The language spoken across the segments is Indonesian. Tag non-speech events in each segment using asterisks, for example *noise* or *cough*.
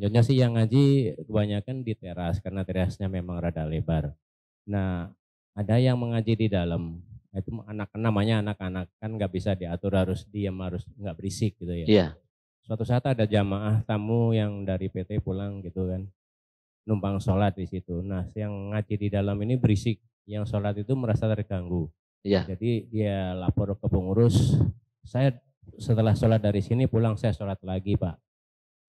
Selanjutnya sih yang ngaji kebanyakan di teras karena terasnya memang rada lebar. Nah, ada yang mengaji di dalam. Itu anak namanya anak-anak kan nggak bisa diatur harus diam harus nggak berisik gitu ya. Iya. Suatu saat ada jamaah tamu yang dari PT pulang gitu kan numpang sholat di situ. Nah, yang ngaji di dalam ini berisik, yang sholat itu merasa terganggu. Iya. Jadi dia lapor ke pengurus, saya setelah sholat dari sini pulang saya sholat lagi pak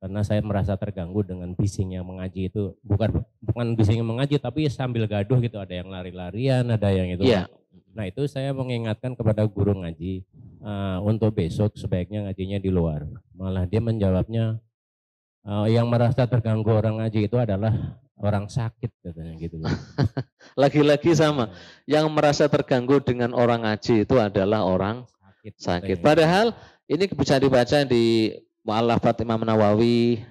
karena saya merasa terganggu dengan bisingnya mengaji itu bukan bukan bisingnya mengaji tapi sambil gaduh gitu ada yang lari-larian ada yang itu yeah. nah itu saya mengingatkan kepada guru ngaji uh, untuk besok sebaiknya ngajinya di luar malah dia menjawabnya uh, yang merasa terganggu orang ngaji itu adalah orang sakit katanya gitu *laughs* lagi-lagi sama yang merasa terganggu dengan orang ngaji itu adalah orang sakit, sakit. padahal ini bisa dibaca di Mu'allafat Imam Nawawi,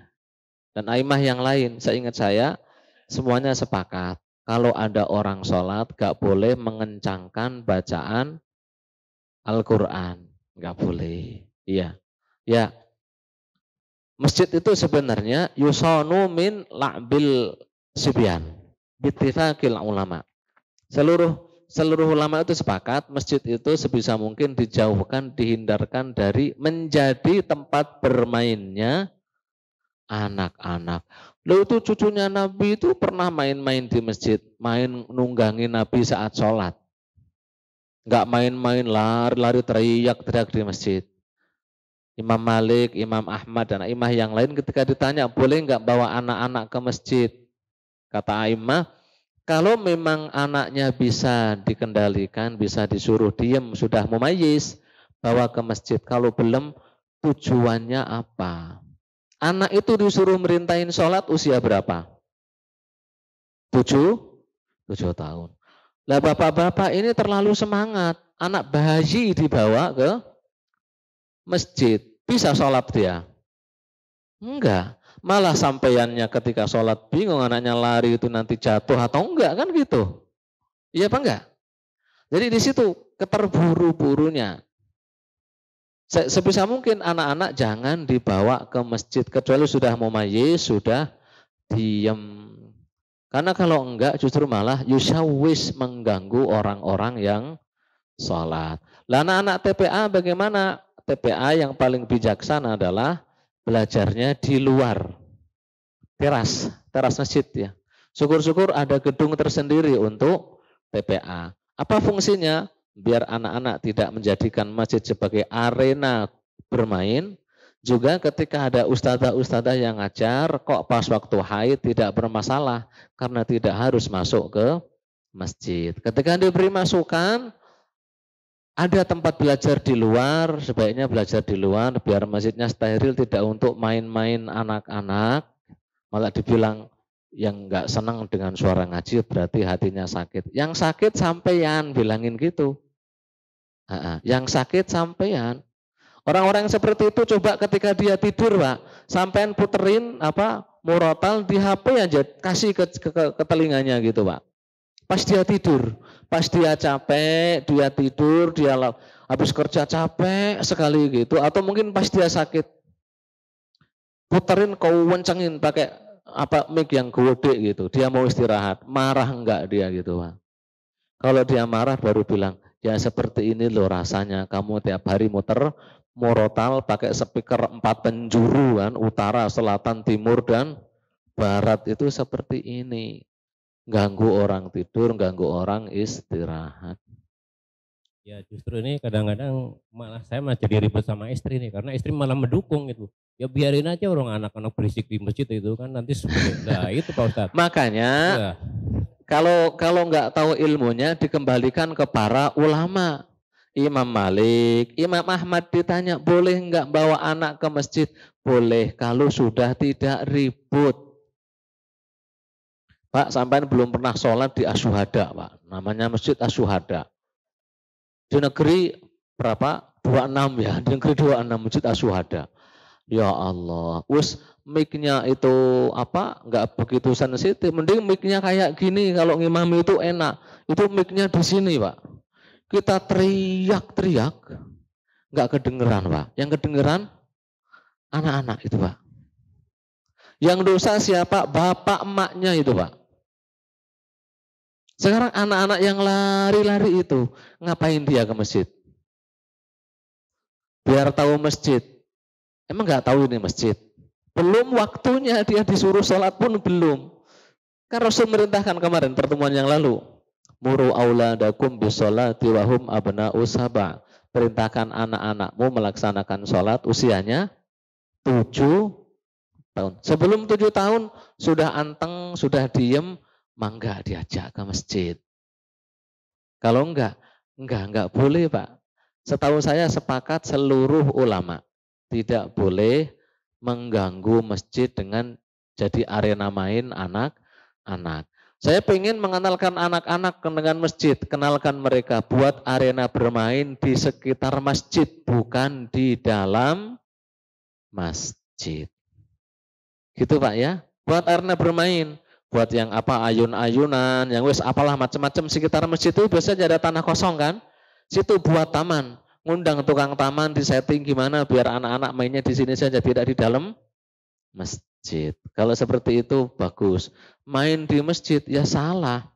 dan aimah yang lain. saya ingat saya, semuanya sepakat. Kalau ada orang sholat, gak boleh mengencangkan bacaan Al-Quran. Gak boleh. Iya. Ya. Masjid itu sebenarnya yusonu min la'bil sibyan. Bittifakil ulama. Seluruh seluruh ulama itu sepakat masjid itu sebisa mungkin dijauhkan, dihindarkan dari menjadi tempat bermainnya anak-anak. Lo itu cucunya Nabi itu pernah main-main di masjid, main nunggangi Nabi saat sholat. Enggak main-main lari-lari teriak-teriak di masjid. Imam Malik, Imam Ahmad, dan Imah yang lain ketika ditanya, boleh enggak bawa anak-anak ke masjid? Kata Imah, kalau memang anaknya bisa dikendalikan, bisa disuruh diem, sudah mumayis, bawa ke masjid. Kalau belum, tujuannya apa? Anak itu disuruh merintahin sholat usia berapa? Tujuh? Tujuh tahun. Lah bapak-bapak ini terlalu semangat. Anak bahaji dibawa ke masjid. Bisa sholat dia? Enggak. Malah sampeyannya ketika sholat bingung anaknya lari itu nanti jatuh atau enggak kan gitu. Iya apa enggak? Jadi di situ keterburu-burunya. Sebisa mungkin anak-anak jangan dibawa ke masjid kecuali sudah mau maju sudah diem Karena kalau enggak justru malah yusawis mengganggu orang-orang yang sholat. Lah anak-anak TPA bagaimana? TPA yang paling bijaksana adalah belajarnya di luar teras, teras masjid ya. Syukur-syukur ada gedung tersendiri untuk PPA. Apa fungsinya? Biar anak-anak tidak menjadikan masjid sebagai arena bermain, juga ketika ada ustadzah-ustadzah yang ngajar, kok pas waktu haid tidak bermasalah karena tidak harus masuk ke masjid. Ketika diberi masukan, ada tempat belajar di luar, sebaiknya belajar di luar biar masjidnya steril tidak untuk main-main anak-anak. Malah dibilang yang nggak senang dengan suara ngaji berarti hatinya sakit. Yang sakit sampean bilangin gitu. Yang sakit sampean. Orang-orang seperti itu coba ketika dia tidur, Pak, sampean puterin apa murotal di HP aja kasih ke, ke, ke, ke telinganya gitu, Pak. Pas dia tidur, pas dia capek, dia tidur, dia habis kerja capek sekali gitu. Atau mungkin pas dia sakit, puterin kau wencengin pakai apa mic yang gede gitu. Dia mau istirahat, marah enggak dia gitu Pak. Kalau dia marah baru bilang, ya seperti ini loh rasanya kamu tiap hari muter morotal pakai speaker empat penjuru kan, utara, selatan, timur, dan barat itu seperti ini ganggu orang tidur, ganggu orang istirahat. Ya justru ini kadang-kadang malah saya malah jadi ribet sama istri nih karena istri malah mendukung gitu. Ya biarin aja orang anak-anak berisik di masjid itu kan nanti nah, itu Pak Ustadz. Makanya ya. kalau kalau nggak tahu ilmunya dikembalikan ke para ulama. Imam Malik, Imam Ahmad ditanya boleh nggak bawa anak ke masjid? Boleh kalau sudah tidak ribut. Pak, sampai belum pernah sholat di Asyuhada, Pak. Namanya Masjid Asyuhada. Di negeri berapa? 26 ya, di negeri 26 Masjid Asyuhada. Ya Allah, wis miknya itu apa? Enggak begitu sensitif. Mending miknya kayak gini kalau ngimami itu enak. Itu miknya di sini, Pak. Kita teriak-teriak enggak kedengeran, Pak. Yang kedengeran anak-anak itu, Pak. Yang dosa siapa? Bapak emaknya itu, Pak. Sekarang anak-anak yang lari-lari itu ngapain dia ke masjid? Biar tahu masjid. Emang nggak tahu ini masjid? Belum waktunya dia disuruh sholat pun belum. Kan Rasul merintahkan kemarin pertemuan yang lalu. Muru auladakum bisolati wahum abna usaba. Perintahkan anak-anakmu melaksanakan sholat usianya tujuh tahun. Sebelum tujuh tahun sudah anteng, sudah diem, mangga diajak ke masjid. Kalau enggak, enggak, enggak boleh Pak. Setahu saya sepakat seluruh ulama tidak boleh mengganggu masjid dengan jadi arena main anak-anak. Saya ingin mengenalkan anak-anak dengan masjid, kenalkan mereka buat arena bermain di sekitar masjid, bukan di dalam masjid. Gitu Pak ya, buat arena bermain buat yang apa ayun-ayunan, yang wis apalah macam-macam sekitar masjid itu biasanya ada tanah kosong kan? Situ buat taman, ngundang tukang taman di setting gimana biar anak-anak mainnya di sini saja tidak di dalam masjid. Kalau seperti itu bagus. Main di masjid ya salah.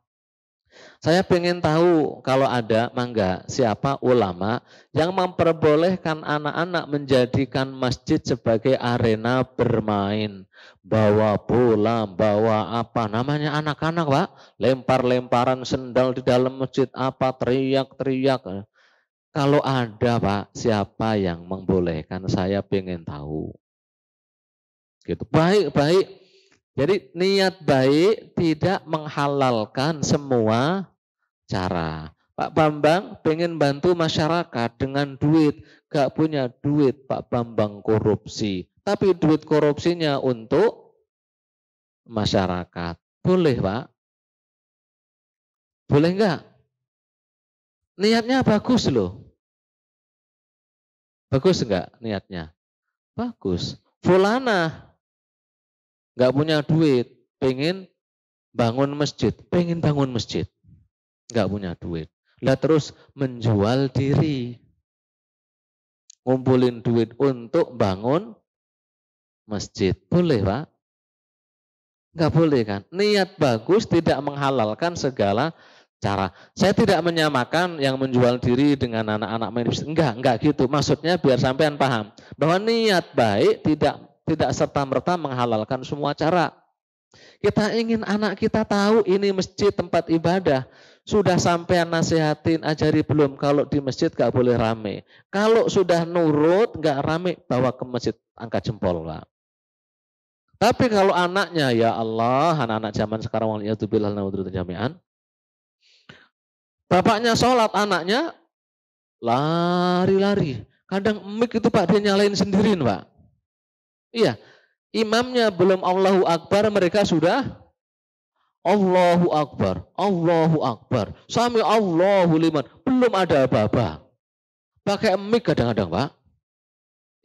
Saya ingin tahu kalau ada mangga siapa ulama yang memperbolehkan anak-anak menjadikan masjid sebagai arena bermain. Bawa bola, bawa apa namanya anak-anak pak. Lempar-lemparan sendal di dalam masjid apa, teriak-teriak. Kalau ada pak, siapa yang membolehkan saya ingin tahu. Gitu. Baik, baik jadi niat baik tidak menghalalkan semua cara. Pak Bambang pengen bantu masyarakat dengan duit, gak punya duit Pak Bambang korupsi. Tapi duit korupsinya untuk masyarakat. Boleh Pak? Boleh enggak? Niatnya bagus loh. Bagus enggak niatnya? Bagus. Fulana nggak punya duit, pengen bangun masjid, pengen bangun masjid, nggak punya duit. Lah terus menjual diri, ngumpulin duit untuk bangun masjid, boleh pak? Nggak boleh kan? Niat bagus tidak menghalalkan segala cara. Saya tidak menyamakan yang menjual diri dengan anak-anak main Enggak, enggak gitu. Maksudnya biar sampean paham bahwa niat baik tidak tidak serta-merta menghalalkan semua cara. Kita ingin anak kita tahu ini masjid tempat ibadah. Sudah sampai nasihatin, ajari belum kalau di masjid gak boleh rame. Kalau sudah nurut gak rame, bawa ke masjid, angkat jempol lah. Tapi kalau anaknya, ya Allah, anak-anak zaman sekarang jami'an. Bapaknya sholat, anaknya lari-lari. Kadang mik itu Pak dia nyalain sendirin, Pak. Iya, imamnya belum Allahu Akbar, mereka sudah Allahu Akbar, Allahu Akbar, Sami Allahu liman. Belum ada apa-apa. Pakai mic kadang-kadang, Pak.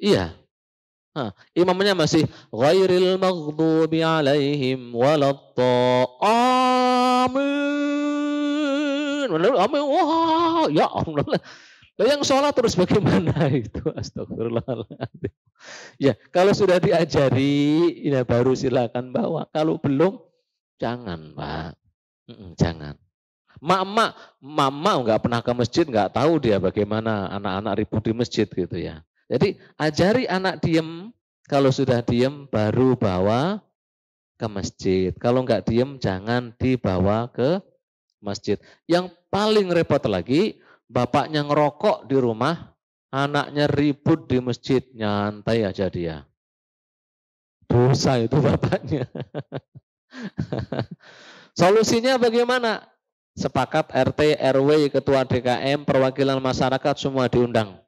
Iya. Nah, imamnya masih ghairil maghdubi alaihim walatta. Amin. Amin. Wah, ya Allah. yang sholat terus bagaimana *laughs* itu? Astagfirullahaladzim. Ya, kalau sudah diajari, ya baru silakan bawa. Kalau belum, jangan, Pak. Mm-mm, jangan. Mama, mama nggak pernah ke masjid, nggak tahu dia bagaimana anak-anak ribut di masjid gitu ya. Jadi ajari anak diem, kalau sudah diem baru bawa ke masjid. Kalau nggak diem jangan dibawa ke masjid. Yang paling repot lagi, bapaknya ngerokok di rumah Anaknya ribut di masjid, nyantai aja dia. Dosa itu *laughs* bapaknya. Solusinya bagaimana? Sepakat RT, RW, Ketua DKM, perwakilan masyarakat semua diundang.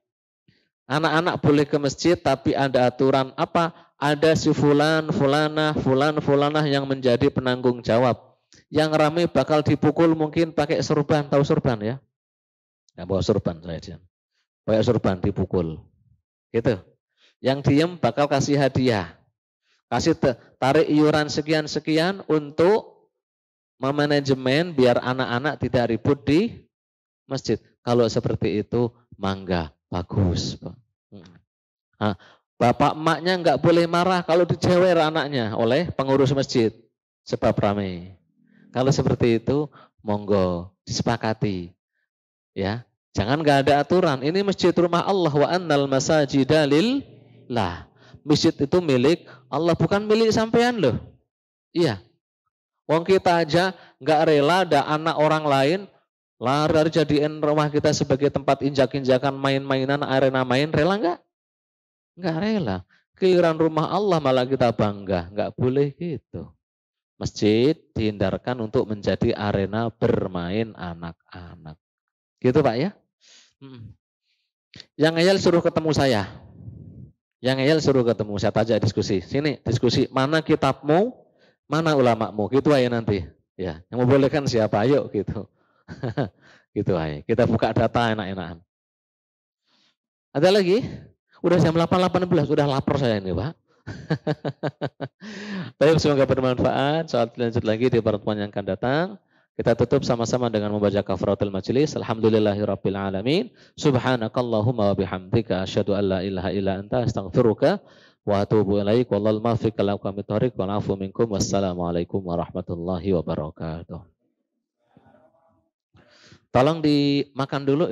Anak-anak boleh ke masjid tapi ada aturan apa? Ada si fulan, fulana, fulan, fulanah yang menjadi penanggung jawab. Yang ramai bakal dipukul mungkin pakai serban, tahu serban ya? Ya, bawa serban saya kayak surban dipukul. Gitu. Yang diem bakal kasih hadiah. Kasih tarik iuran sekian-sekian untuk memanajemen biar anak-anak tidak ribut di masjid. Kalau seperti itu, mangga. Bagus. Nah, bapak emaknya nggak boleh marah kalau dijewer anaknya oleh pengurus masjid. Sebab ramai. Kalau seperti itu, monggo disepakati. Ya, Jangan nggak ada aturan. Ini masjid rumah Allah wa annal dalil lah. Masjid itu milik Allah bukan milik sampean loh. Iya. Wong kita aja nggak rela ada anak orang lain lari jadiin rumah kita sebagai tempat injak-injakan main-mainan arena main rela nggak? Nggak rela. Keliran rumah Allah malah kita bangga. Nggak boleh gitu. Masjid dihindarkan untuk menjadi arena bermain anak-anak. Gitu Pak ya. Yang ngeyel suruh ketemu saya. Yang ngeyel suruh ketemu, saya tajak diskusi. Sini diskusi, mana kitabmu, mana ulama ulamamu. Gitu aja nanti. Ya, yang membolehkan siapa, ayo gitu. *laughs* gitu aja. Kita buka data enak-enakan. Ada lagi? Udah jam 8.18, udah lapor saya ini Pak. *laughs* Baik, semoga bermanfaat. Soal lanjut lagi di pertemuan yang akan datang. Kita tutup sama-sama dengan membaca kafaratul majlis. Alhamdulillahirabbil alamin. Subhanakallahumma wa bihamdika asyhadu an la ilaha illa anta astaghfiruka wa atubu ilaik. Wallahul muwaffiq ila aqwamit thoriq wa afu minkum. Wassalamualaikum warahmatullahi wabarakatuh. Tolong dimakan dulu